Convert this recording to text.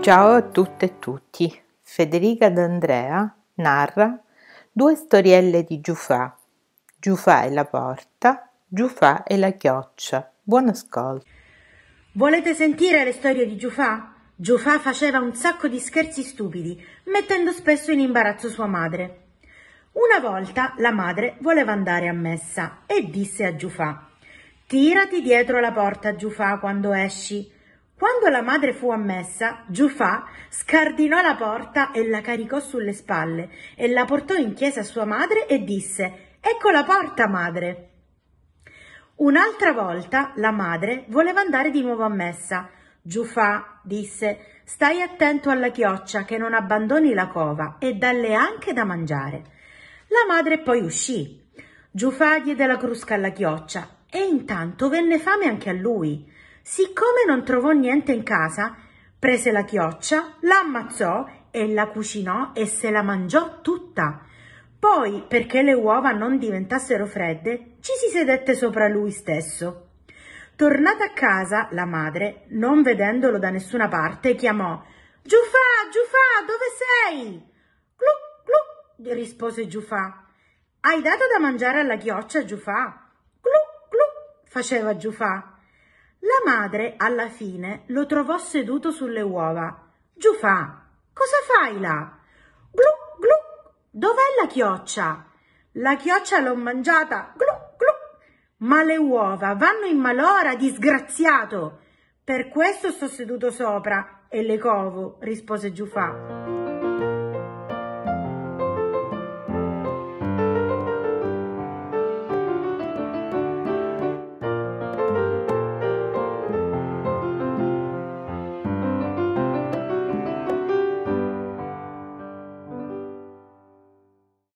Ciao a tutte e tutti. Federica D'Andrea narra due storielle di Giufà. Giufà e la porta, Giufà e la chioccia. Buon ascolto. Volete sentire le storie di Giufà? Giufà faceva un sacco di scherzi stupidi, mettendo spesso in imbarazzo sua madre. Una volta la madre voleva andare a messa e disse a Giufà Tirati dietro la porta, Giufà, quando esci. Quando la madre fu ammessa, Giufà scardinò la porta e la caricò sulle spalle e la portò in chiesa a sua madre e disse Ecco la porta, madre. Un'altra volta la madre voleva andare di nuovo a messa. Giufà disse Stai attento alla chioccia che non abbandoni la cova e dalle anche da mangiare. La madre poi uscì. Giufà diede la crusca alla chioccia e intanto venne fame anche a lui. Siccome non trovò niente in casa, prese la chioccia, la ammazzò e la cucinò e se la mangiò tutta. Poi, perché le uova non diventassero fredde, ci si sedette sopra lui stesso. Tornata a casa, la madre, non vedendolo da nessuna parte, chiamò Giufà, Giufà, dove sei? Cluc, cluc, rispose Giufà. Hai dato da mangiare alla chioccia, Giufà? faceva Giufà. La madre, alla fine, lo trovò seduto sulle uova. Giufà, cosa fai là? Glu, glu, dov'è la chioccia? La chioccia l'ho mangiata, glu, glu. Ma le uova vanno in malora, disgraziato. Per questo sto seduto sopra e le covo, rispose Giufà.